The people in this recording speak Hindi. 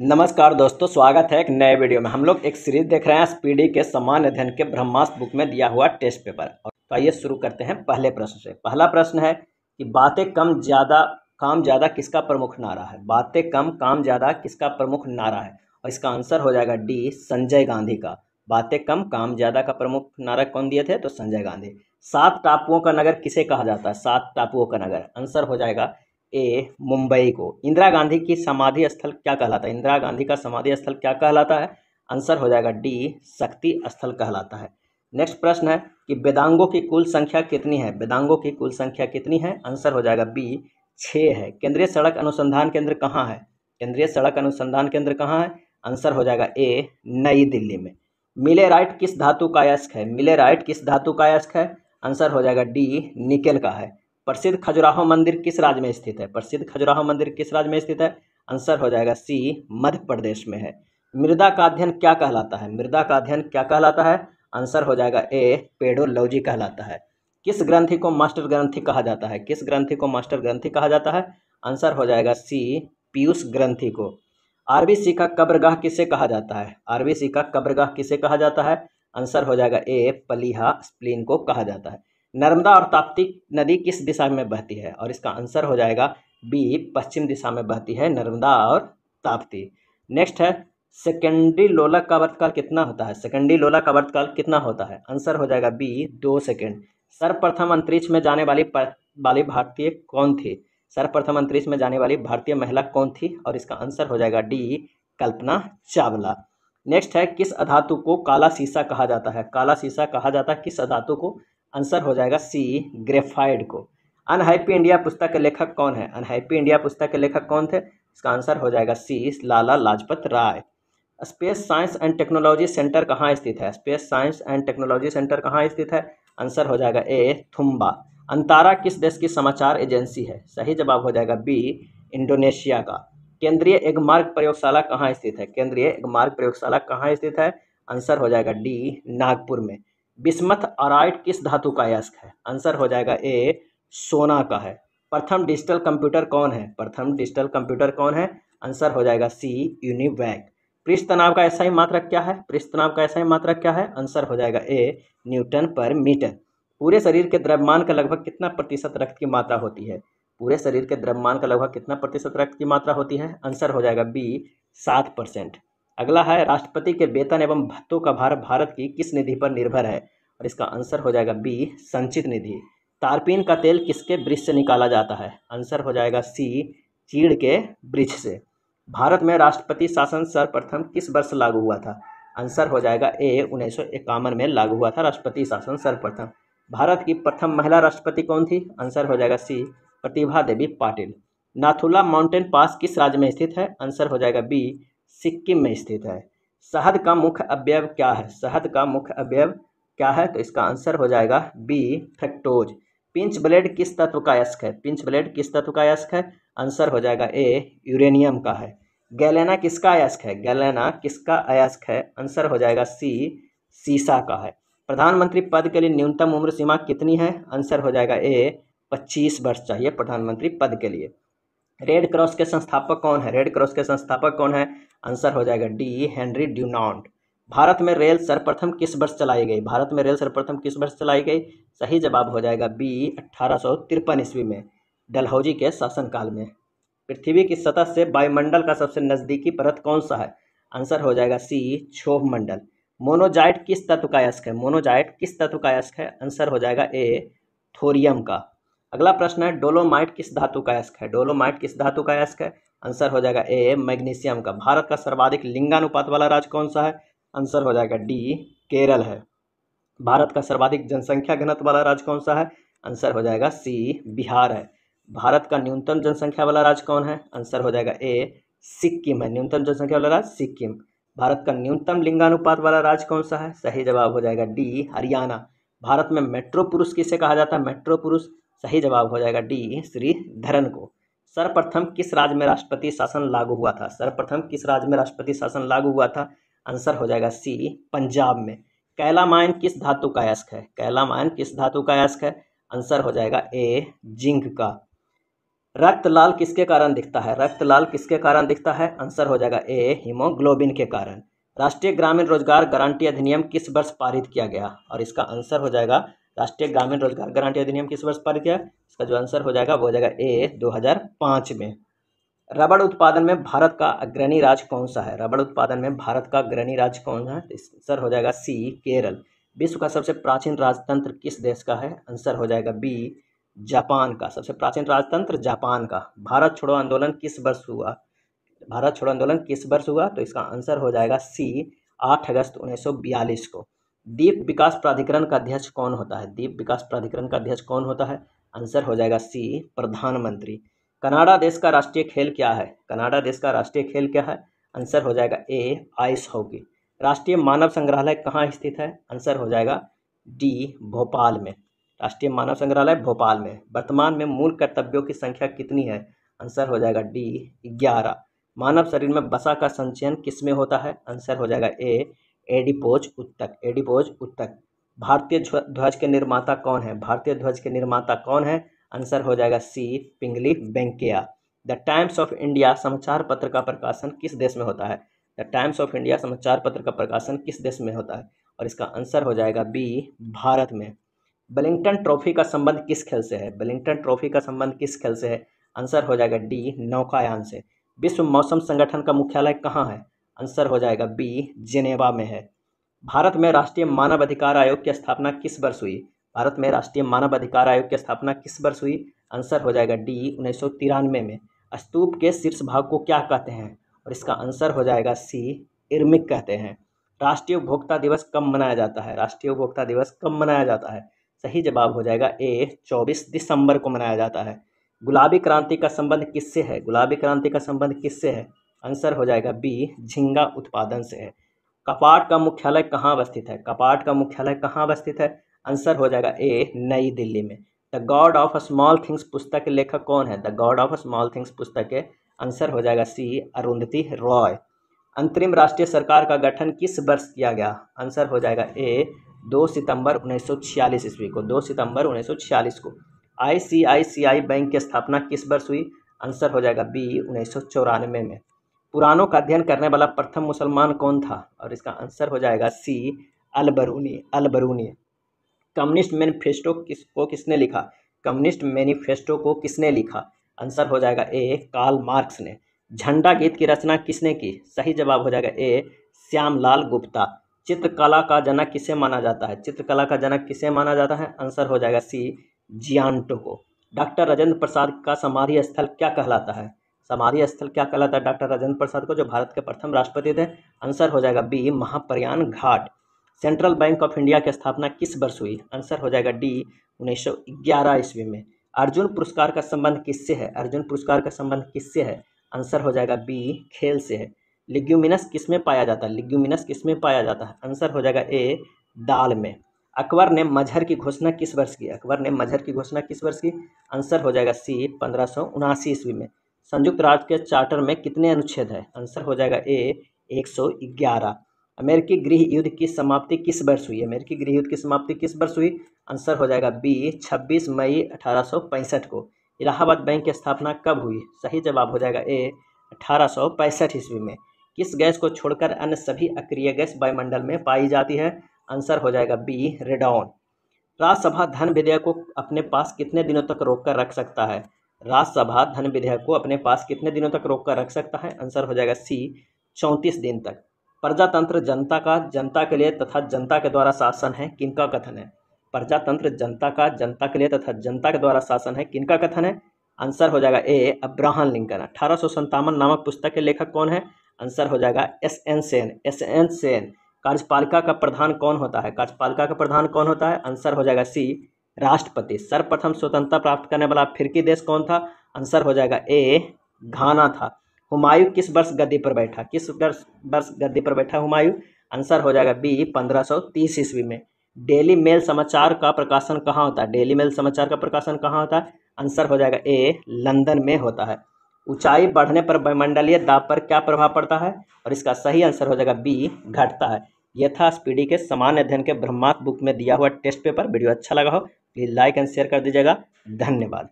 नमस्कार दोस्तों स्वागत है एक नए वीडियो में हम लोग एक सीरीज देख रहे हैं स्पीडी के सामान्य अध्ययन के ब्रह्मास्त्र बुक में दिया हुआ टेस्ट पेपर और तो आइए शुरू करते हैं पहले प्रश्न से पहला प्रश्न है कि बातें कम ज़्यादा काम ज़्यादा किसका प्रमुख नारा है बातें कम काम ज़्यादा किसका प्रमुख नारा है और इसका आंसर हो जाएगा डी संजय गांधी का बातें कम काम ज़्यादा का प्रमुख नारा कौन दिए थे तो संजय गांधी सात टापुओं का नगर किसे कहा जाता है सात टापुओं का नगर आंसर हो जाएगा ए मुंबई को इंदिरा गांधी की समाधि स्थल क्या कहलाता है इंदिरा गांधी का समाधि स्थल क्या कहलाता है आंसर हो जाएगा डी शक्ति स्थल कहलाता है नेक्स्ट प्रश्न है कि वेदांगों की कुल संख्या कितनी है वेदांगों की कुल संख्या कितनी है आंसर हो जाएगा बी छः है केंद्रीय सड़क अनुसंधान केंद्र कहाँ है केंद्रीय सड़क अनुसंधान केंद्र कहाँ है आंसर हो जाएगा ए नई दिल्ली में मिले राइट किस धातु का अयस्क है मिले राइट किस धातु का अयस्क है आंसर हो जाएगा डी निकेल का है प्रसिद्ध खजुराहो मंदिर किस राज्य में स्थित है प्रसिद्ध खजुराहो मंदिर किस राज्य में स्थित है आंसर हो जाएगा सी मध्य प्रदेश में है मृदा का अध्ययन क्या कहलाता है मृदा का अध्ययन क्या कहलाता है आंसर हो जाएगा ए पेडोलॉजी कहलाता है किस ग्रंथि को मास्टर ग्रंथि कहा जाता है किस ग्रंथि को मास्टर ग्रंथि कहा जाता है आंसर हो जाएगा सी पीयूष ग्रंथि को आरबीसी का कब्रगाह किसे कहा जाता है आरबीसी का कब्रगाह किसे कहा जाता है आंसर हो जाएगा ए पलीहा स्प्लीन को कहा जाता है नर्मदा और ताप्ती नदी किस दिशा में बहती है और इसका आंसर हो जाएगा बी पश्चिम दिशा में बहती है नर्मदा और ताप्ती नेक्स्ट है सेकेंडरी लोला का वर्तकाल कितना होता है सेकेंडरी लोला का वर्तकाल कितना होता है आंसर हो जाएगा बी दो सेकेंड सर्वप्रथम अंतरिक्ष में जाने वाली वाली भारतीय कौन थी सर्वप्रथम अंतरिक्ष में जाने वाली भारतीय महिला कौन थी और इसका आंसर हो जाएगा डी कल्पना चावला नेक्स्ट है किस अधातु को काला शीशा कहा जाता है काला शीशा कहा जाता है किस अधातु को आंसर हो जाएगा सी ग्रेफाइड को अनहैप्पी इंडिया पुस्तक के लेखक कौन है अनहैप्पी इंडिया पुस्तक के लेखक कौन थे इसका आंसर हो जाएगा C Lala Lajpat Rai space science and technology centre कहाँ स्थित है space science and technology centre कहाँ स्थित है आंसर हो जाएगा ए थुम्बा अंतारा किस देश की समाचार एजेंसी है सही जवाब हो जाएगा बी इंडोनेशिया का केंद्रीय एगमार्ग प्रयोगशाला कहाँ स्थित है केंद्रीय एगमार्ग प्रयोगशाला कहाँ स्थित है आंसर हो जाएगा डी नागपुर में बिस्मथ अराइड किस धातु का अयस्क है आंसर हो जाएगा ए सोना का है प्रथम डिजिटल कंप्यूटर कौन है प्रथम डिजिटल कंप्यूटर कौन है आंसर हो जाएगा सी यूनिवैक पृष्ठ तनाव का ऐसा ही मात्रक क्या है पृष्ठ तनाव का ऐसा ही मात्रक क्या है आंसर हो जाएगा ए न्यूटन पर मीटर पूरे शरीर के द्रव्यमान का लगभग कितना प्रतिशत रक्त की मात्रा होती है पूरे शरीर के द्रव्यमान का लगभग कितना प्रतिशत रक्त की मात्रा होती है आंसर हो जाएगा बी सात परसेंट अगला है राष्ट्रपति के वेतन एवं भत्तों का भार भारत की किस निधि पर निर्भर है और इसका आंसर हो जाएगा बी संचित निधि तारपीन का तेल किसके वृक्ष से निकाला जाता है आंसर हो जाएगा सी चीड़ के वृक्ष से भारत में राष्ट्रपति शासन सर्वप्रथम किस वर्ष लागू हुआ था आंसर हो जाएगा ए उन्नीस में लागू हुआ था राष्ट्रपति शासन सर्वप्रथम भारत की प्रथम महिला राष्ट्रपति कौन थी आंसर हो जाएगा C Pratibha Devi Patil Nathula mountain pass किस राज्य में स्थित है आंसर हो जाएगा बी सिक्किम में स्थित है शहद का मुख्य अवयव क्या है शहद का मुख्य अवयव क्या है तो इसका आंसर हो जाएगा बी फैक्टोज पिंच ब्लेड किस तत्व का यश्क है पिंच ब्लेड किस तत्व का यस्क है आंसर हो जाएगा ए यूरेनियम का है गैलेना किसका अयस्क है गैलेना किसका अयस्क है आंसर हो जाएगा सी सीसा का है प्रधानमंत्री पद के लिए न्यूनतम उम्र सीमा कितनी है आंसर हो जाएगा ए पच्चीस वर्ष चाहिए प्रधानमंत्री पद के लिए रेड क्रॉस के संस्थापक कौन है रेड क्रॉस के संस्थापक कौन है आंसर हो जाएगा डी हेनरी ड्यूनॉन्ट भारत में रेल सर्वप्रथम किस वर्ष चलाई गई भारत में रेल सर्वप्रथम किस वर्ष चलाई गई सही जवाब हो जाएगा बी तिरपन ईस्वी में डलहौजी के शासनकाल में पृथ्वी की सतह से वायुमंडल का सबसे नज़दीकी परत कौन सा है आंसर हो जाएगा सी क्षोभ मंडल मोनोजाइट किस तत्व का अयस्क है मोनोजाइट किस तत्व का अयस्क है आंसर हो जाएगा ए थोरियम का अगला प्रश्न है डोलोमाइट किस धातु का अस्क है डोलोमाइट किस धातु का अस्क है आंसर हो जाएगा ए मैग्नीशियम का भारत का सर्वाधिक लिंगानुपात वाला राज्य कौन सा है आंसर हो जाएगा डी केरल है भारत का सर्वाधिक जनसंख्या घनत्व वाला राज्य कौन सा है आंसर हो जाएगा सी बिहार है भारत का न्यूनतम जनसंख्या वाला राज्य कौन है आंसर हो जाएगा ए सिक्किम है न्यूनतम जनसंख्या वाला राज्य सिक्किम भारत का न्यूनतम लिंगानुपात वाला राज्य कौन सा है सही जवाब हो जाएगा डी हरियाणा भारत में मेट्रो पुरुष किसे कहा जाता है मेट्रो पुरुष सही जवाब हो जाएगा डी श्री धरन को सर्वप्रथम किस राज्य में राष्ट्रपति शासन लागू हुआ था सर्वप्रथम किस राज्य में राष्ट्रपति शासन लागू हुआ था आंसर हो जाएगा सी पंजाब में कैलामायन किस धातु का अयस्क है कैलामायन किस धातु का अयस्क है आंसर हो जाएगा ए जिंक का रक्त लाल किसके कारण दिखता है रक्त लाल किसके कारण दिखता है आंसर हो जाएगा ए हीमोग्लोबिन के कारण राष्ट्रीय ग्रामीण रोजगार गारंटी अधिनियम किस वर्ष पारित किया गया और इसका आंसर हो जाएगा राष्ट्रीय ग्रामीण रोजगार गारंटी अधिनियम किस वर्ष पारित किया इसका जो आंसर हो जाएगा वो हो जाएगा ए 2005 में रबड़ उत्पादन में भारत का अग्रणी राज्य कौन सा है रबड़ उत्पादन में भारत का अग्रणी राज्य कौन सा है तो आंसर हो जाएगा सी केरल विश्व का सबसे प्राचीन राजतंत्र किस देश का है आंसर हो जाएगा बी जापान का सबसे प्राचीन राजतंत्र जापान का भारत छोड़ो आंदोलन किस वर्ष हुआ भारत छोड़ो आंदोलन किस वर्ष हुआ तो इसका आंसर हो जाएगा सी आठ अगस्त बयालीस को दीप विकास प्राधिकरण का अध्यक्ष कौन होता है दीप विकास प्राधिकरण का अध्यक्ष कौन होता है आंसर हो जाएगा सी प्रधानमंत्री कनाडा देश का राष्ट्रीय खेल क्या है कनाडा देश का राष्ट्रीय खेल क्या है आंसर हो जाएगा ए आइस हॉकी राष्ट्रीय मानव संग्रहालय कहाँ स्थित है आंसर हो जाएगा डी भोपाल में राष्ट्रीय मानव संग्रहालय भोपाल में वर्तमान में मूल कर्तव्यों की संख्या कितनी है आंसर हो जाएगा डी ग्यारह मानव शरीर में बसा का संचयन किस में होता है आंसर हो जाएगा ए एडिपोज उत्तक एडिपोज उत्तक भारतीय ध्वज के निर्माता कौन है भारतीय ध्वज के निर्माता कौन है आंसर हो जाएगा C Pingali Venkayya the Times of India समाचार पत्र का प्रकाशन किस देश में होता है द टाइम्स ऑफ इंडिया समाचार पत्र का प्रकाशन किस देश में होता है और इसका आंसर हो जाएगा बी भारत में बेलिंगटन ट्रॉफी का संबंध किस खेल से है बेलिंगटन ट्रॉफी का संबंध किस खेल से है आंसर हो जाएगा डी नौकायान से विश्व मौसम संगठन का मुख्यालय कहाँ है आंसर हो जाएगा बी जिनेवा में है भारत में राष्ट्रीय मानव अधिकार आयोग की स्थापना किस वर्ष हुई भारत में राष्ट्रीय मानव अधिकार आयोग की स्थापना किस वर्ष हुई आंसर हो जाएगा डी उन्नीस में स्तूप के शीर्ष भाग को क्या कहते हैं और इसका आंसर हो जाएगा सी इर्मिक कहते हैं राष्ट्रीय उपभोक्ता दिवस कब मनाया जाता है राष्ट्रीय उपभोक्ता दिवस कब मनाया जाता है सही जवाब हो जाएगा ए 24 दिसंबर को मनाया जाता है गुलाबी क्रांति का संबंध किससे है गुलाबी क्रांति का संबंध किससे है आंसर हो जाएगा बी झींगा उत्पादन से है कपाट का मुख्यालय कहाँ अवस्थित है कपाट का मुख्यालय कहाँ अवस्थित है आंसर हो जाएगा ए नई दिल्ली में the God of a small things पुस्तक के लेखक कौन है the God of small things पुस्तक के आंसर हो जाएगा सी अरुंधति रॉय अंतरिम राष्ट्रीय सरकार का गठन किस वर्ष किया गया आंसर हो जाएगा ए दो सितंबर 1946 ईस्वी को दो सितंबर 1946 को आईसीआईसीआई बैंक की स्थापना किस वर्ष हुई आंसर हो जाएगा बी उन्नीस में पुरानों का अध्ययन करने वाला प्रथम मुसलमान कौन था और इसका आंसर हो जाएगा C Alberuni Alberuni communist manifesto किस को किसने लिखा कम्युनिस्ट मैनिफेस्टो को किसने लिखा आंसर हो जाएगा ए कार्ल मार्क्स ने झंडा गीत की रचना किसने की सही जवाब हो जाएगा ए श्यामलाल गुप्ता चित्रकला का जनक किसे माना जाता है चित्रकला का जनक किसे माना जाता है आंसर हो जाएगा सी जियांटो को डॉक्टर राजेंद्र प्रसाद का समाधि स्थल क्या कहलाता है समाधि स्थल क्या कहलाता है डॉक्टर राजेंद्र प्रसाद को जो भारत के प्रथम राष्ट्रपति थे आंसर हो जाएगा B Mahaprayan Ghat central bank of India की स्थापना किस वर्ष हुई आंसर हो जाएगा डी उन्नीस सौ ग्यारह ईस्वी में अर्जुन पुरस्कार का संबंध किससे है अर्जुन पुरस्कार का संबंध किससे है आंसर हो जाएगा बी खेल से है लिग्यूमिनस किस में पाया जाता है लिग्यूमिनस किस में पाया जाता है आंसर हो जाएगा ए दाल में अकबर ने मजहर की घोषणा किस वर्ष की अकबर ने मजहर की घोषणा किस वर्ष की आंसर हो जाएगा सी पंद्रह ईस्वी में संयुक्त राज्य के चार्टर में कितने अनुच्छेद हैं आंसर हो जाएगा ए एक सौ ग्यारह अमेरिकी गृह युद्ध की समाप्ति किस वर्ष हुई अमेरिकी गृह युद्ध की समाप्ति किस वर्ष हुई आंसर हो जाएगा बी छब्बीस मई अठारह को इलाहाबाद बैंक की स्थापना कब हुई सही जवाब हो जाएगा ए अठारह ईस्वी में किस गैस को छोड़कर अन्य सभी अक्रिय गैस वायुमंडल में पाई जाती है आंसर हो जाएगा बी रेडॉन राज्यसभा धन विधेयक को अपने पास कितने दिनों तक रोक कर रख सकता है राज्यसभा धन विधेयक को अपने पास कितने दिनों तक रोक कर रख सकता है आंसर हो जाएगा सी चौंतीस दिन तक प्रजातंत्र जनता का जनता के लिए तथा जनता के द्वारा शासन है किनका कथन है प्रजातंत्र जनता का जनता के लिए तथा जनता के द्वारा शासन है किनका कथन है आंसर हो जाएगा ए अब्राहम लिंकन अठारह नामक पुस्तक के लेखक कौन है आंसर हो जाएगा S N Sen S N Sen कार्यपालिका का प्रधान कौन होता है कार्यपालिका का प्रधान कौन होता है आंसर हो जाएगा सी राष्ट्रपति सर्वप्रथम स्वतंत्रता प्राप्त करने वाला की देश कौन था आंसर हो जाएगा ए घाना था हुमायूं किस वर्ष गद्दी पर बैठा किस वर्ष वर्ष गद्दी पर बैठा हुमायूं आंसर हो जाएगा बी पंद्रह सौ तीस ईस्वी में डेली मेल समाचार का प्रकाशन कहाँ होता है डेली मेल समाचार का प्रकाशन कहाँ होता है आंसर हो जाएगा ए लंदन में होता है ऊंचाई बढ़ने पर वायुमंडलीय दाब पर क्या प्रभाव पड़ता है और इसका सही आंसर हो जाएगा बी घटता है यथा स्पीडी के सामान्य अध्ययन के ब्रह्मात्म बुक में दिया हुआ टेस्ट पेपर वीडियो अच्छा लगा हो प्लीज़ लाइक एंड शेयर कर दीजिएगा धन्यवाद